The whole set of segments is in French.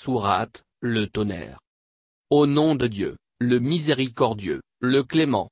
Sourate, le tonnerre. Au nom de Dieu, le miséricordieux, le clément.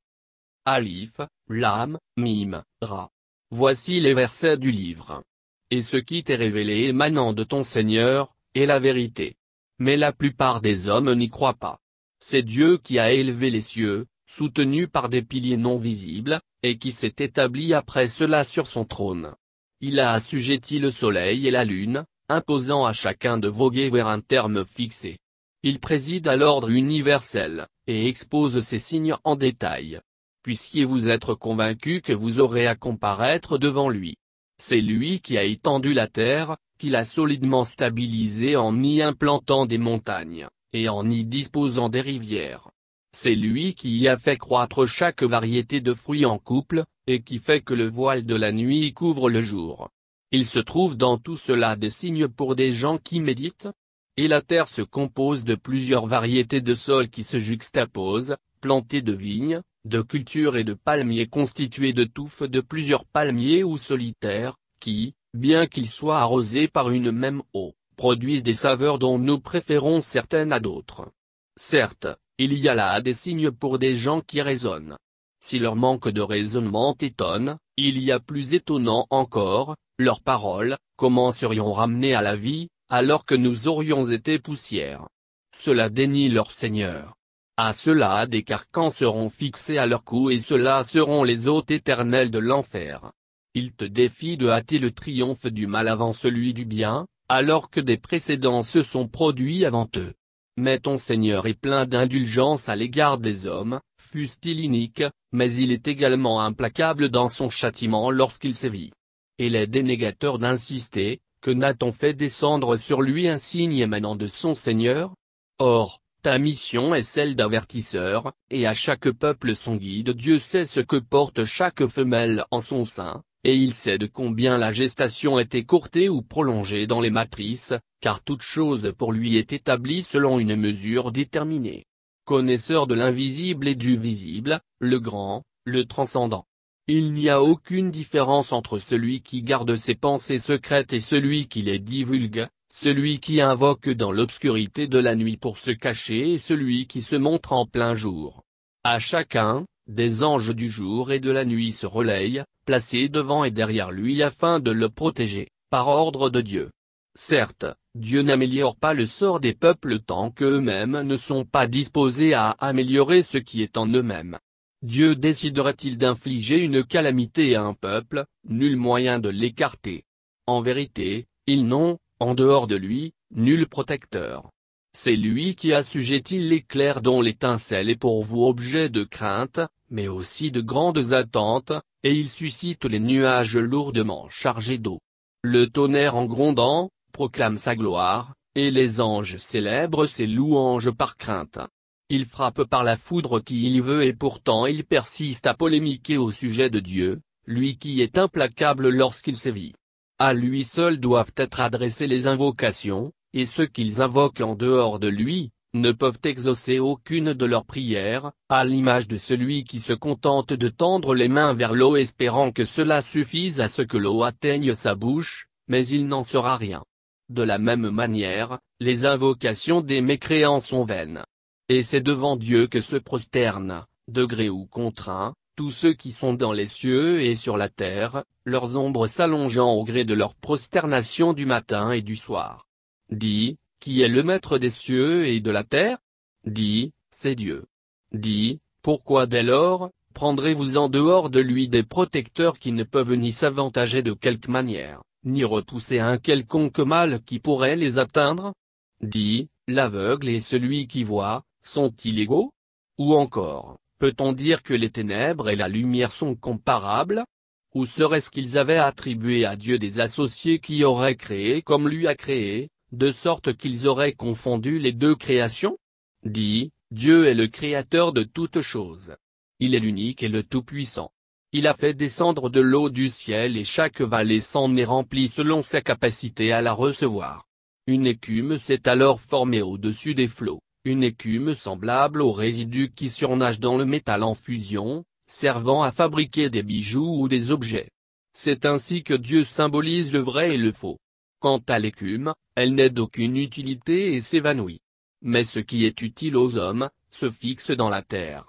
Alif, l'âme, Mime, Ra. Voici les versets du livre. Et ce qui t'est révélé émanant de ton Seigneur, est la vérité. Mais la plupart des hommes n'y croient pas. C'est Dieu qui a élevé les cieux, soutenu par des piliers non visibles, et qui s'est établi après cela sur son trône. Il a assujetti le soleil et la lune, imposant à chacun de voguer vers un terme fixé. Il préside à l'ordre universel, et expose ses signes en détail. Puissiez-vous être convaincu que vous aurez à comparaître devant lui. C'est lui qui a étendu la terre, qui l'a solidement stabilisée en y implantant des montagnes, et en y disposant des rivières. C'est lui qui y a fait croître chaque variété de fruits en couple, et qui fait que le voile de la nuit couvre le jour. Il se trouve dans tout cela des signes pour des gens qui méditent. Et la terre se compose de plusieurs variétés de sols qui se juxtaposent, plantés de vignes, de cultures et de palmiers constitués de touffes de plusieurs palmiers ou solitaires, qui, bien qu'ils soient arrosés par une même eau, produisent des saveurs dont nous préférons certaines à d'autres. Certes, il y a là des signes pour des gens qui raisonnent. Si leur manque de raisonnement t'étonne, il y a plus étonnant encore, leurs paroles, comment serions ramenés à la vie, alors que nous aurions été poussière. Cela dénie leur Seigneur. À cela des carcans seront fixés à leur cou et cela seront les hôtes éternels de l'enfer. Il te défie de hâter le triomphe du mal avant celui du bien, alors que des précédents se sont produits avant eux. Mais ton Seigneur est plein d'indulgence à l'égard des hommes, fut il mais il est également implacable dans son châtiment lorsqu'il sévit. Et les dénégateurs d'insister, que n'a-t-on fait descendre sur lui un signe émanant de son Seigneur Or, ta mission est celle d'avertisseur, et à chaque peuple son guide Dieu sait ce que porte chaque femelle en son sein, et il sait de combien la gestation est écourtée ou prolongée dans les matrices, car toute chose pour lui est établie selon une mesure déterminée connaisseur de l'invisible et du visible, le grand, le transcendant. Il n'y a aucune différence entre celui qui garde ses pensées secrètes et celui qui les divulgue, celui qui invoque dans l'obscurité de la nuit pour se cacher et celui qui se montre en plein jour. À chacun, des anges du jour et de la nuit se relayent, placés devant et derrière lui afin de le protéger, par ordre de Dieu. Certes, Dieu n'améliore pas le sort des peuples tant qu'eux-mêmes ne sont pas disposés à améliorer ce qui est en eux-mêmes. Dieu décidera-t-il d'infliger une calamité à un peuple, nul moyen de l'écarter. En vérité, ils n'ont, en dehors de lui, nul protecteur. C'est lui qui assujettit l'éclair dont l'étincelle est pour vous objet de crainte, mais aussi de grandes attentes, et il suscite les nuages lourdement chargés d'eau. Le tonnerre en grondant, proclame sa gloire, et les anges célèbrent ses louanges par crainte. Il frappe par la foudre qui il veut et pourtant il persiste à polémiquer au sujet de Dieu, lui qui est implacable lorsqu'il sévit. À lui seul doivent être adressées les invocations, et ceux qu'ils invoquent en dehors de lui, ne peuvent exaucer aucune de leurs prières, à l'image de celui qui se contente de tendre les mains vers l'eau espérant que cela suffise à ce que l'eau atteigne sa bouche, mais il n'en sera rien. De la même manière, les invocations des mécréants sont vaines. Et c'est devant Dieu que se prosternent, degré ou contraint, tous ceux qui sont dans les cieux et sur la terre, leurs ombres s'allongeant au gré de leur prosternation du matin et du soir. Dis, qui est le maître des cieux et de la terre Dis, c'est Dieu. Dis, pourquoi dès lors, prendrez-vous en dehors de lui des protecteurs qui ne peuvent ni s'avantager de quelque manière, ni repousser un quelconque mal qui pourrait les atteindre Dit, l'aveugle et celui qui voit, sont-ils égaux Ou encore, peut-on dire que les ténèbres et la lumière sont comparables Ou serait-ce qu'ils avaient attribué à Dieu des associés qui auraient créé comme lui a créé, de sorte qu'ils auraient confondu les deux créations Dit, Dieu est le créateur de toutes choses. Il est l'unique et le tout-puissant. Il a fait descendre de l'eau du ciel et chaque vallée s'en est remplie selon sa capacité à la recevoir. Une écume s'est alors formée au-dessus des flots, une écume semblable aux résidus qui surnagent dans le métal en fusion, servant à fabriquer des bijoux ou des objets. C'est ainsi que Dieu symbolise le vrai et le faux. Quant à l'écume, elle n'est d'aucune utilité et s'évanouit. Mais ce qui est utile aux hommes, se fixe dans la terre.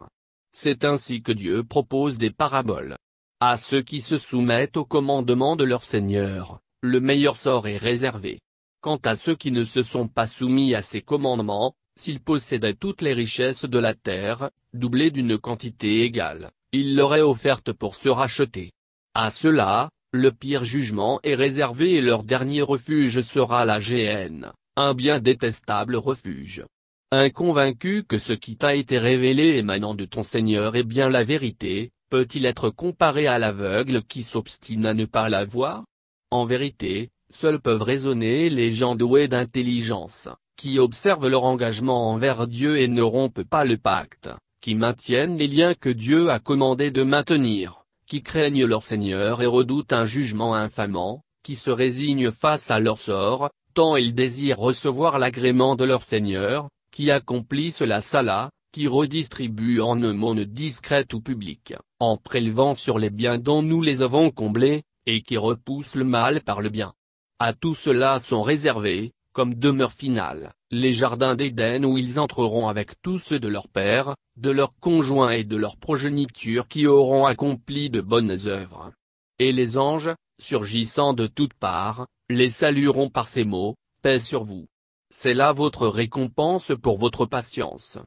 C'est ainsi que Dieu propose des paraboles. À ceux qui se soumettent au commandement de leur Seigneur, le meilleur sort est réservé. Quant à ceux qui ne se sont pas soumis à ses commandements, s'ils possédaient toutes les richesses de la terre, doublées d'une quantité égale, il leur est offerte pour se racheter. À ceux-là, le pire jugement est réservé et leur dernier refuge sera la GN, un bien détestable refuge inconvaincu que ce qui t'a été révélé émanant de ton Seigneur est bien la vérité, peut-il être comparé à l'aveugle qui s'obstine à ne pas la voir En vérité, seuls peuvent raisonner les gens doués d'intelligence, qui observent leur engagement envers Dieu et ne rompent pas le pacte, qui maintiennent les liens que Dieu a commandé de maintenir, qui craignent leur Seigneur et redoutent un jugement infamant, qui se résignent face à leur sort, tant ils désirent recevoir l'agrément de leur Seigneur, qui accomplissent la sala, qui redistribuent en monde discrète ou publique, en prélevant sur les biens dont nous les avons comblés, et qui repoussent le mal par le bien. À tout cela sont réservés, comme demeure finale, les jardins d'Éden où ils entreront avec tous ceux de leur père, de leurs conjoints et de leur progéniture qui auront accompli de bonnes œuvres. Et les anges, surgissant de toutes parts, les salueront par ces mots, paix sur vous. C'est là votre récompense pour votre patience.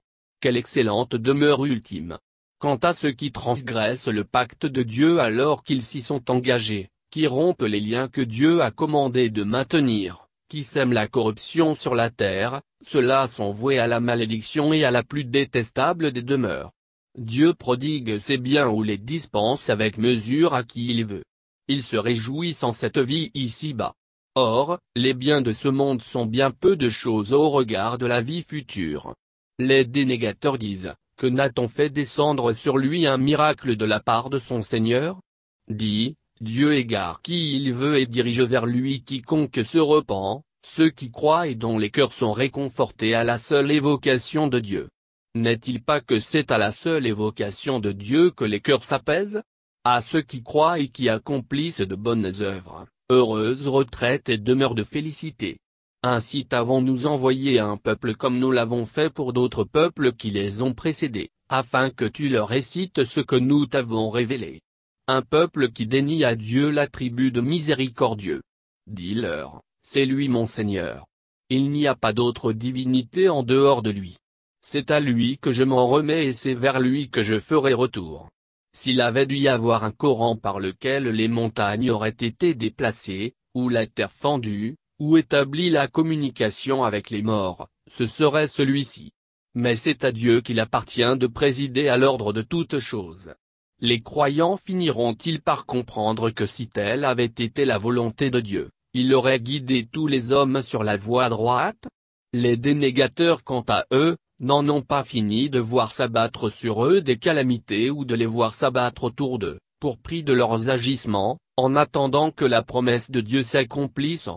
Quelle excellente demeure ultime. Quant à ceux qui transgressent le pacte de Dieu alors qu'ils s'y sont engagés, qui rompent les liens que Dieu a commandé de maintenir, qui sèment la corruption sur la terre, ceux-là sont voués à la malédiction et à la plus détestable des demeures. Dieu prodigue ses biens ou les dispense avec mesure à qui il veut. Ils se réjouissent en cette vie ici-bas. Or, les biens de ce monde sont bien peu de choses au regard de la vie future. Les dénégateurs disent, que n'a-t-on fait descendre sur lui un miracle de la part de son Seigneur Dit, Dieu égare qui il veut et dirige vers lui quiconque se repent, ceux qui croient et dont les cœurs sont réconfortés à la seule évocation de Dieu. N'est-il pas que c'est à la seule évocation de Dieu que les cœurs s'apaisent À ceux qui croient et qui accomplissent de bonnes œuvres, Heureuse retraite et demeure de félicité. Ainsi t'avons-nous envoyé un peuple comme nous l'avons fait pour d'autres peuples qui les ont précédés, afin que tu leur récites ce que nous t'avons révélé. Un peuple qui dénie à Dieu l'attribut de miséricordieux. Dis-leur, c'est lui mon Seigneur. Il n'y a pas d'autre divinité en dehors de lui. C'est à lui que je m'en remets et c'est vers lui que je ferai retour. S'il avait dû y avoir un Coran par lequel les montagnes auraient été déplacées, ou la terre fendue, ou établi la communication avec les morts, ce serait celui-ci. Mais c'est à Dieu qu'il appartient de présider à l'ordre de toutes choses. Les croyants finiront-ils par comprendre que si telle avait été la volonté de Dieu, il aurait guidé tous les hommes sur la voie droite Les dénégateurs quant à eux, n'en ont pas fini de voir s'abattre sur eux des calamités ou de les voir s'abattre autour d'eux, pour prix de leurs agissements, en attendant que la promesse de Dieu s'accomplisse.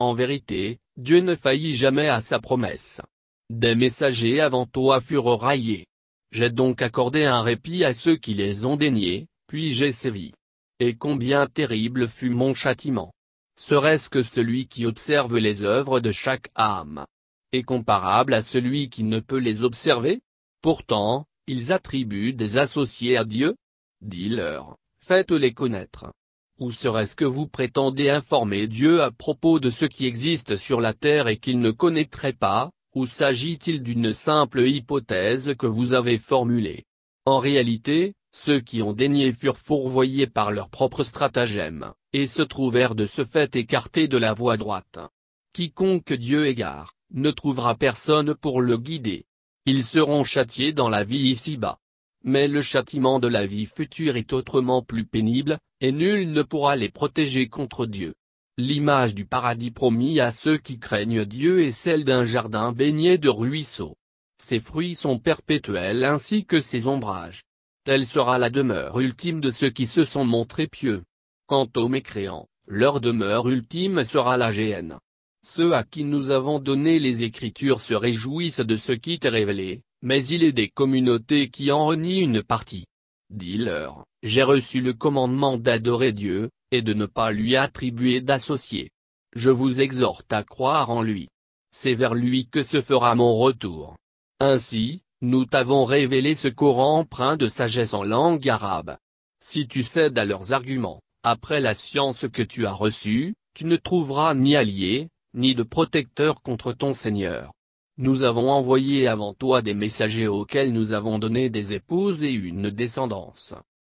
En vérité, Dieu ne faillit jamais à sa promesse. Des messagers avant toi furent raillés. J'ai donc accordé un répit à ceux qui les ont déniés, puis j'ai sévi. Et combien terrible fut mon châtiment. Serait-ce que celui qui observe les œuvres de chaque âme, est comparable à celui qui ne peut les observer Pourtant, ils attribuent des associés à Dieu Dis-leur, faites-les connaître. Ou serait-ce que vous prétendez informer Dieu à propos de ce qui existe sur la terre et qu'il ne connaîtrait pas, ou s'agit-il d'une simple hypothèse que vous avez formulée En réalité, ceux qui ont dénié furent fourvoyés par leur propre stratagème, et se trouvèrent de ce fait écartés de la voie droite. Quiconque Dieu égare, ne trouvera personne pour le guider. Ils seront châtiés dans la vie ici-bas. Mais le châtiment de la vie future est autrement plus pénible, et nul ne pourra les protéger contre Dieu. L'image du paradis promis à ceux qui craignent Dieu est celle d'un jardin baigné de ruisseaux. Ses fruits sont perpétuels ainsi que ses ombrages. Telle sera la demeure ultime de ceux qui se sont montrés pieux. Quant aux mécréants, leur demeure ultime sera la géhenne. Ceux à qui nous avons donné les Écritures se réjouissent de ce qui t'est révélé, mais il est des communautés qui en renient une partie. Dis-leur, j'ai reçu le commandement d'adorer Dieu, et de ne pas lui attribuer d'associé. Je vous exhorte à croire en lui. C'est vers lui que se fera mon retour. Ainsi, nous t'avons révélé ce Coran empreint de sagesse en langue arabe. Si tu cèdes à leurs arguments, après la science que tu as reçue, tu ne trouveras ni allié, ni de protecteur contre ton Seigneur. Nous avons envoyé avant toi des messagers auxquels nous avons donné des épouses et une descendance.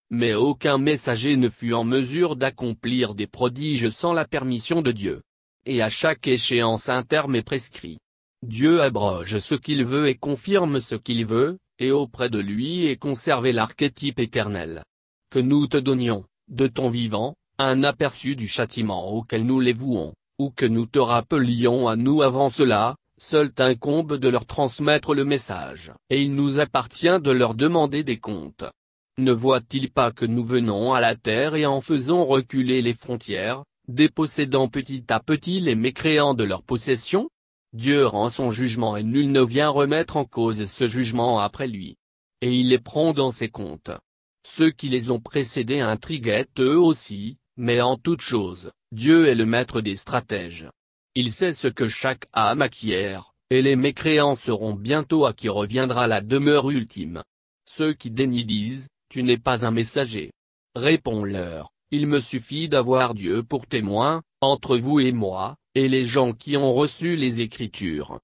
Mais aucun messager ne fut en mesure d'accomplir des prodiges sans la permission de Dieu. Et à chaque échéance un terme est prescrit. Dieu abroge ce qu'il veut et confirme ce qu'il veut, et auprès de lui est conservé l'archétype éternel. Que nous te donnions, de ton vivant, un aperçu du châtiment auquel nous les vouons ou que nous te rappelions à nous avant cela, seul t'incombe de leur transmettre le message, et il nous appartient de leur demander des comptes. Ne voit-il pas que nous venons à la terre et en faisons reculer les frontières, dépossédant petit à petit les mécréants de leur possession Dieu rend son jugement et nul ne vient remettre en cause ce jugement après lui. Et il les prend dans ses comptes. Ceux qui les ont précédés intriguaient eux aussi, mais en toute chose, Dieu est le maître des stratèges. Il sait ce que chaque âme acquiert, et les mécréants seront bientôt à qui reviendra la demeure ultime. Ceux qui dénient disent, tu n'es pas un messager. Réponds-leur, il me suffit d'avoir Dieu pour témoin, entre vous et moi, et les gens qui ont reçu les Écritures.